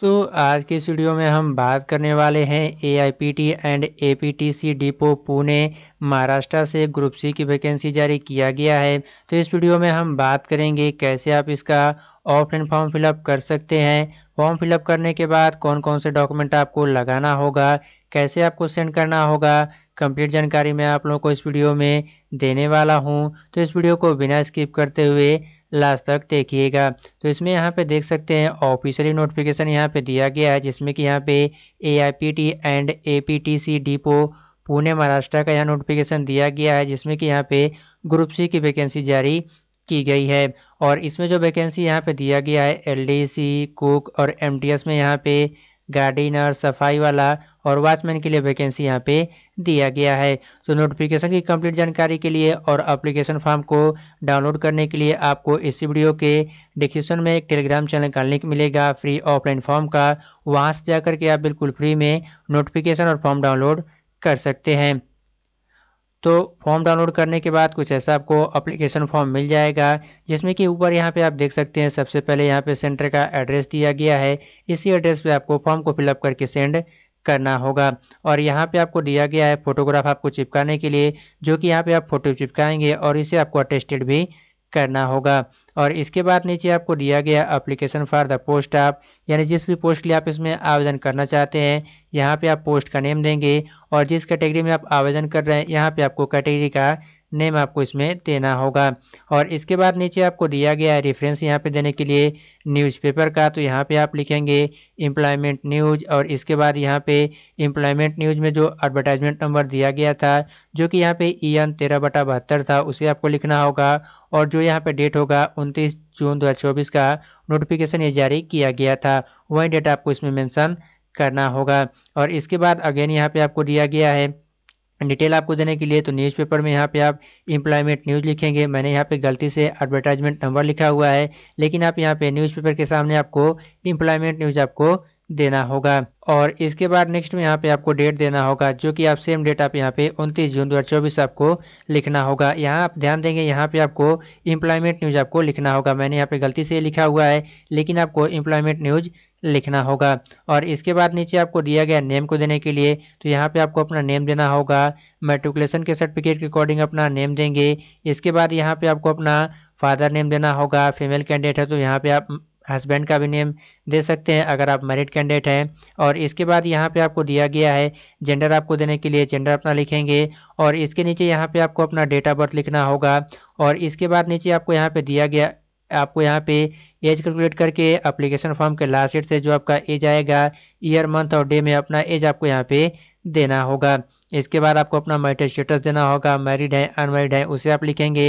तो आज के इस वीडियो में हम बात करने वाले हैं A I P T and A P T C depot Pune Maharashtra से ग्रुप सी की वैकेंसी जारी किया गया है तो इस वीडियो में हम बात करेंगे कैसे आप इसका ऑफलाइन फॉर्म फिलअप कर सकते हैं फॉर्म फिलअप करने के बाद कौन कौन से डॉक्यूमेंट आपको लगाना होगा कैसे आपको सेंड करना होगा कंप्लीट जानकारी मैं आप लोगों को इस वीडियो में देने वाला हूं तो इस वीडियो को बिना स्किप करते हुए लास्ट तक देखिएगा तो इसमें यहाँ पे देख सकते हैं ऑफिशियली नोटिफिकेशन यहाँ पे दिया गया है जिसमें कि यहाँ पे A I P T and A P T C depot Pune Maharashtra का यहाँ नोटिफिकेशन दिया गया है जिसमें कि यहाँ पे ग्रुप सी की वैकेंसी जारी की गई है और इसमें जो वैकेंसी यहाँ पे दिया गया है एल डी सी कुक और एम टी एस में यहाँ पे गार्डिनर सफाई वाला और वॉचमैन के लिए वैकेंसी यहाँ पे दिया गया है तो नोटिफिकेशन की कंप्लीट जानकारी के लिए और अप्लीकेशन फॉर्म को डाउनलोड करने के लिए आपको इस वीडियो के डिस्क्रिप्शन में एक टेलीग्राम चैनल का लिंक मिलेगा फ्री ऑफलाइन फॉर्म का वहाँ से जाकर के आप बिल्कुल फ्री में नोटिफिकेशन और फॉर्म डाउनलोड कर सकते हैं तो फॉर्म डाउनलोड करने के बाद कुछ ऐसा आपको अप्लीकेशन फॉर्म मिल जाएगा जिसमें कि ऊपर यहाँ पे आप देख सकते हैं सबसे पहले यहाँ पे सेंटर का एड्रेस दिया गया है इसी एड्रेस पे आपको फॉर्म को फिलअप करके सेंड करना होगा और यहाँ पे आपको दिया गया है फोटोग्राफ आपको चिपकाने के लिए जो कि यहाँ पे आप फोटो चिपकाएंगे और इसे आपको अटेस्टेड भी करना होगा और इसके बाद नीचे आपको दिया गया अप्लीकेशन फॉर द पोस्ट आप यानी जिस भी पोस्ट के लिए आप इसमें आवेदन करना चाहते हैं यहाँ पे आप पोस्ट का नेम देंगे और जिस कैटेगरी में आप आवेदन कर रहे हैं यहाँ पे आपको कैटेगरी का नेम आपको इसमें देना होगा और इसके बाद नीचे आपको दिया गया है रेफरेंस यहाँ पे देने के लिए न्यूज़पेपर का तो यहाँ पे आप लिखेंगे एम्प्लॉयमेंट न्यूज़ और इसके बाद यहाँ पे एम्प्लॉयमेंट न्यूज़ में जो एडवर्टाइजमेंट नंबर दिया गया था जो कि यहाँ पे ई एन तेरह बटा बहत्तर था उसे आपको लिखना होगा और जो यहाँ पे डेट होगा उनतीस जून 2024 का नोटिफिकेशन ये जारी किया गया था वही डेट आपको इसमें मैंसन करना होगा और इसके बाद अगेन यहाँ पे आपको दिया गया है डिटेल आपको देने के लिए तो न्यूज़पेपर में यहाँ पे आप इम्प्लॉयमेंट न्यूज़ लिखेंगे मैंने यहाँ पे गलती से एडवर्टाइजमेंट नंबर लिखा हुआ है लेकिन आप यहाँ पे न्यूज़पेपर के सामने आपको इम्प्लॉयमेंट न्यूज़ आपको देना होगा और इसके बाद नेक्स्ट में यहाँ पे आपको डेट देना होगा जो कि आप सेम डेट आप यहाँ पे 29 जून 2024 आपको लिखना होगा यहाँ आप ध्यान देंगे यहाँ पे आपको इम्प्लॉयमेंट न्यूज़ आपको लिखना होगा मैंने यहाँ पे गलती से लिखा हुआ है लेकिन आपको इम्प्लॉयमेंट न्यूज़ लिखना होगा और इसके बाद नीचे आपको दिया गया नेम को देने के लिए तो यहाँ पे आपको अपना नेम देना होगा मेट्रिकुलेशन के सर्टिफिकेट के अकॉर्डिंग अपना नेम देंगे इसके बाद यहाँ पे आपको अपना फादर नेम देना होगा फीमेल कैंडिडेट है तो यहाँ पे आप हस्बैंड का भी नेम दे सकते हैं अगर आप मैरिड कैंडिडेट हैं और इसके बाद यहाँ पे आपको दिया गया है जेंडर आपको देने के लिए जेंडर अपना लिखेंगे और इसके नीचे यहाँ पे आपको अपना डेट ऑफ बर्थ लिखना होगा और इसके बाद नीचे आपको यहाँ पे दिया गया आपको यहाँ पे एज कैलकुलेट करके अप्लीकेशन फॉर्म के लास्ट डेट से जो आपका एज आएगा ईयर मंथ और डे में अपना एज आपको यहाँ पे देना होगा इसके बाद आपको अपना मैरिटल स्टेटस देना होगा मैरिड है अनमैरिड है उसे आप लिखेंगे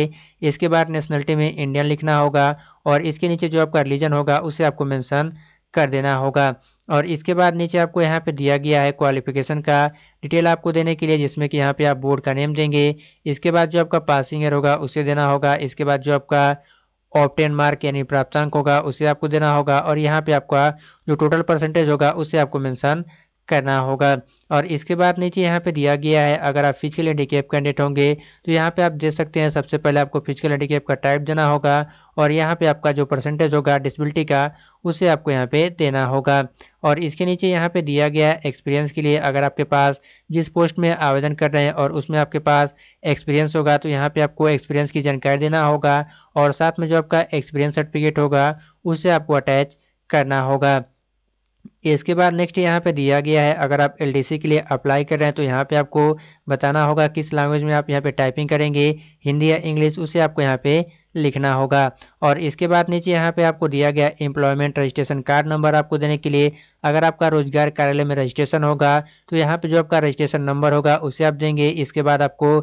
इसके बाद नेशनलिटी में इंडियन लिखना होगा और इसके नीचे जो आपका रिलीजन होगा उसे आपको मैंसन कर देना होगा और इसके बाद नीचे आपको यहाँ पे दिया गया है क्वालिफिकेशन का डिटेल आपको देने के लिए जिसमें कि यहाँ पे आप बोर्ड का नेम देंगे इसके बाद जो आपका पासिंग ईयर होगा उसे देना होगा इसके बाद जो आपका ऑप्टेन मार्क यानी प्राप्तांक होगा उसे आपको देना होगा और यहाँ पे आपका जो टोटल परसेंटेज होगा उससे आपको मेंशन करना होगा और इसके बाद नीचे यहाँ पे दिया गया है अगर आप फिजिकल हैंडीकेप कैंडिडेट होंगे तो यहाँ पे आप देख सकते हैं सबसे पहले आपको फिजिकल हैंडीकेप का टाइप देना होगा और यहाँ पे आपका जो परसेंटेज होगा डिसबिलिटी का उसे आपको यहाँ पे देना होगा और इसके नीचे यहाँ पे दिया गया है एक्सपीरियंस के लिए अगर आपके पास जिस पोस्ट में आवेदन कर रहे हैं और उसमें आपके पास एक्सपीरियंस होगा तो यहाँ पे आपको एक्सपीरियंस की जानकारी देना होगा और साथ में जो आपका एक्सपीरियंस सर्टिफिकेट होगा उसे आपको अटैच करना होगा इसके बाद नेक्स्ट यहाँ पे दिया गया है अगर आप एल के लिए अप्लाई कर रहे हैं तो यहाँ पे आपको बताना होगा किस लैंग्वेज में आप यहाँ पे टाइपिंग करेंगे हिंदी या इंग्लिश उसे आपको यहाँ पे लिखना होगा और इसके बाद नीचे यहाँ पे आपको दिया गया एम्प्लॉयमेंट रजिस्ट्रेशन कार्ड नंबर आपको देने के लिए अगर आपका रोजगार कार्यालय में रजिस्ट्रेशन होगा तो यहाँ पर जो आपका रजिस्ट्रेशन नंबर होगा उसे आप देंगे इसके बाद आपको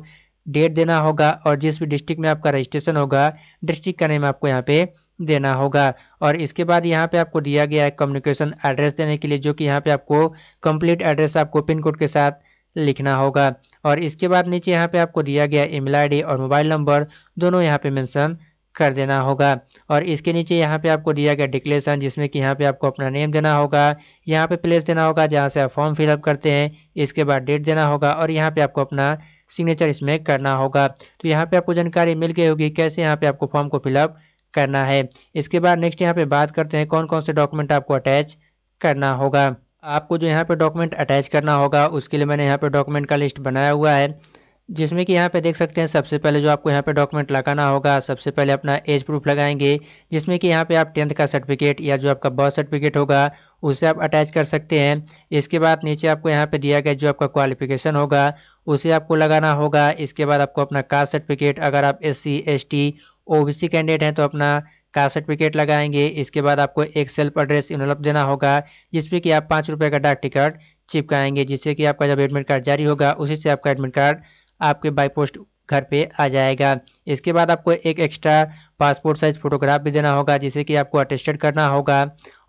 डेट देना होगा और जिस भी डिस्ट्रिक्ट में आपका रजिस्ट्रेशन होगा डिस्ट्रिक्ट का नेम आपको यहाँ पे देना होगा और इसके बाद यहाँ पे आपको दिया गया है कम्युनिकेशन एड्रेस देने के लिए जो कि यहाँ पे आपको कंप्लीट एड्रेस आपको पिन कोड के साथ लिखना होगा और इसके बाद नीचे यहाँ पे आपको दिया गया ईमेल आईडी और मोबाइल नंबर दोनों यहाँ पे मेंशन कर देना होगा और इसके नीचे यहाँ पे आपको दिया गया डिक्लेसन जिसमें कि यहाँ पे आपको अपना नेम देना होगा यहाँ पे प्लेस देना होगा जहाँ से आप फॉर्म फिलअप करते हैं इसके बाद डेट देना होगा और यहाँ पे आपको अपना सिग्नेचर इसमें करना होगा तो यहाँ पे आपको जानकारी मिल गई होगी कैसे यहाँ पे आपको फॉर्म को फिलअप करना है इसके बाद नेक्स्ट यहाँ पे बात करते हैं कौन कौन से डॉक्यूमेंट आपको अटैच करना होगा आपको जो यहाँ पे डॉक्यूमेंट अटैच करना होगा उसके लिए मैंने यहाँ पे डॉक्यूमेंट का लिस्ट बनाया हुआ है जिसमें कि यहाँ पे देख सकते हैं सबसे पहले जो आपको यहाँ पे डॉक्यूमेंट लगाना होगा सबसे पहले अपना एज प्रूफ लगाएंगे जिसमें कि यहाँ पे आप टेंथ का सर्टिफिकेट या जो आपका बर्थ सर्टिफिकेट होगा उसे आप अटैच कर सकते हैं इसके बाद नीचे आपको यहाँ पे दिया गया जो आपका क्वालिफिकेशन होगा उसे आपको लगाना होगा इसके बाद आपको अपना कास्ट सर्टिफिकेट अगर आप S C S T O B C candidate हैं तो अपना कास्ट सर्टिफिकेट लगाएंगे इसके बाद आपको एक सेल्फ एड्रेस इनवलप देना होगा जिसमें कि आप पाँच रुपये का डाक टिकट चिपकाएंगे जिससे कि आपका जब एडमिट कार्ड जारी होगा उसी से आपका एडमिट कार्ड आपके बाईपोस्ट घर पे आ जाएगा इसके बाद आपको एक एक्स्ट्रा पासपोर्ट साइज़ फ़ोटोग्राफ भी देना होगा जिसे कि आपको अटेस्टेड करना होगा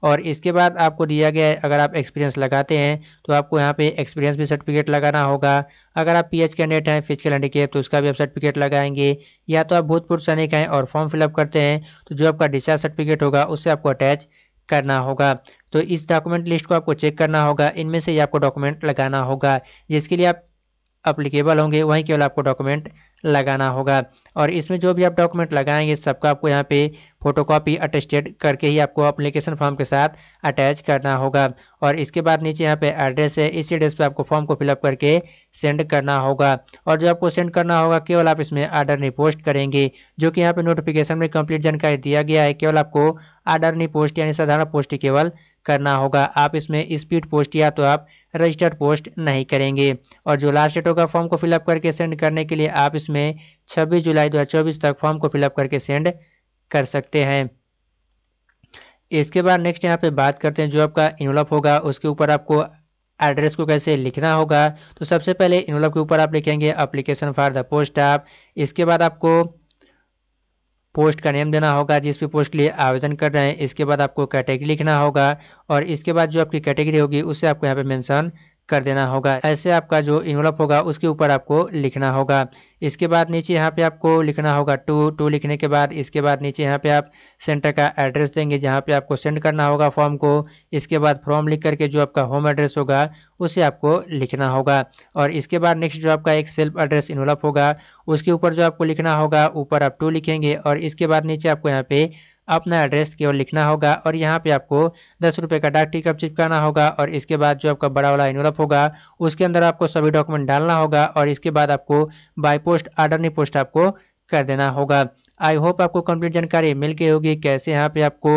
और इसके बाद आपको दिया गया है अगर आप एक्सपीरियंस लगाते हैं तो आपको यहाँ पे एक्सपीरियंस भी सर्टिफिकेट लगाना होगा अगर आप पीएच कैंडिडेट हैं फिजिकल हैंडीकेप तो उसका भी आप सर्टिफिकेट लगाएंगे या तो आप भूतपूर्व सैनिक हैं और फॉर्म फिलअप करते हैं तो जो आपका डिस्चार्ज सर्टिफिकेट होगा उससे आपको अटैच करना होगा तो इस डॉक्यूमेंट लिस्ट को आपको चेक करना होगा इनमें से ही आपको डॉक्यूमेंट लगाना होगा जिसके लिए आप अप्लीकेबल होंगे वहीं केवल आपको डॉक्यूमेंट लगाना होगा और इसमें जो भी आप डॉक्यूमेंट लगाएंगे सबका आपको यहाँ पे फोटोकॉपी अटेस्टेड करके ही आपको अप्लीकेशन फॉर्म के साथ अटैच करना होगा और इसके बाद नीचे यहाँ पे एड्रेस है इसी एड्रेस पे आपको फॉर्म को फिलअप करके सेंड करना होगा और जो आपको सेंड करना होगा केवल आप इसमें आर्डर नहीं पोस्ट करेंगे जो कि यहाँ पर नोटिफिकेशन में कम्प्लीट जानकारी दिया गया है केवल आपको आर्डर नहीं पोस्ट यानी साधारण पोस्ट केवल करना होगा आप इसमें स्पीड पोस्ट या तो आप रजिस्टर्ड पोस्ट नहीं करेंगे और जो लास्ट डेट होगा फॉर्म को फिलअप करके सेंड करने के लिए आप इसमें 26 जुलाई 2024 तक फॉर्म को फिलअप करके सेंड कर सकते हैं इसके बाद नेक्स्ट यहाँ पे बात करते हैं जो आपका इनवलप होगा उसके ऊपर आपको एड्रेस को कैसे लिखना होगा तो सबसे पहले इनवलप के ऊपर आप लिखेंगे अप्लीकेशन फॉर द पोस्ट आप इसके बाद आपको पोस्ट का नेम देना होगा जिस भी पोस्ट के लिए आवेदन कर रहे हैं इसके बाद आपको कैटेगरी लिखना होगा और इसके बाद जो आपकी कैटेगरी होगी उसे आपको यहाँ पे मेंशन कर देना होगा ऐसे आपका जो इन्वलप होगा उसके ऊपर आपको लिखना होगा इसके बाद नीचे यहाँ पे आपको लिखना होगा टू टू लिखने के बाद इसके बाद नीचे यहाँ पे आप सेंटर का एड्रेस देंगे जहाँ पे आपको सेंड करना होगा फॉर्म को इसके बाद फॉर्म लिख करके जो आपका होम एड्रेस होगा उसे आपको लिखना होगा और इसके बाद नेक्स्ट जो आपका एक सेल्फ एड्रेस इन्वलप होगा उसके ऊपर जो आपको लिखना होगा ऊपर आप टू लिखेंगे और इसके बाद नीचे आपको यहाँ पे अपना एड्रेस केवल लिखना होगा और यहाँ पे आपको दस रुपये का डाक टिकट चिपकाना होगा और इसके बाद जो आपका बड़ा वाला इनवलप होगा उसके अंदर आपको सभी डॉक्यूमेंट डालना होगा और इसके बाद आपको बाई पोस्ट आर्डर पोस्ट आपको कर देना होगा आई होप आपको कंप्लीट जानकारी मिल गई होगी कैसे यहाँ पे आपको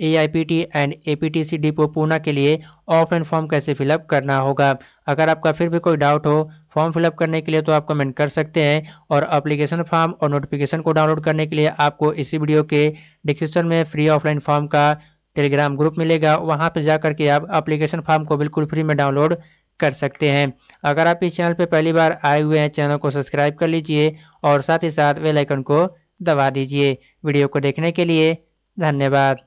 A and A depot Poona के लिए ऑफलाइन फॉर्म कैसे फिलअप करना होगा अगर आपका फिर भी कोई डाउट हो फॉर्म फिलअप करने के लिए तो आप कमेंट कर सकते हैं और अप्लीकेशन फॉर्म और नोटिफिकेशन को डाउनलोड करने के लिए आपको इसी वीडियो के डिस्क्रिप्शन में फ्री ऑफलाइन फॉर्म का टेलीग्राम ग्रुप मिलेगा वहाँ पर जा करके आप अप्लीकेशन फॉर्म को बिल्कुल फ्री में डाउनलोड कर सकते हैं अगर आप इस चैनल पर पहली बार आए हुए हैं चैनल को सब्सक्राइब कर लीजिए और साथ ही साथ वेलाइकन को दबा दीजिए वीडियो को देखने के लिए धन्यवाद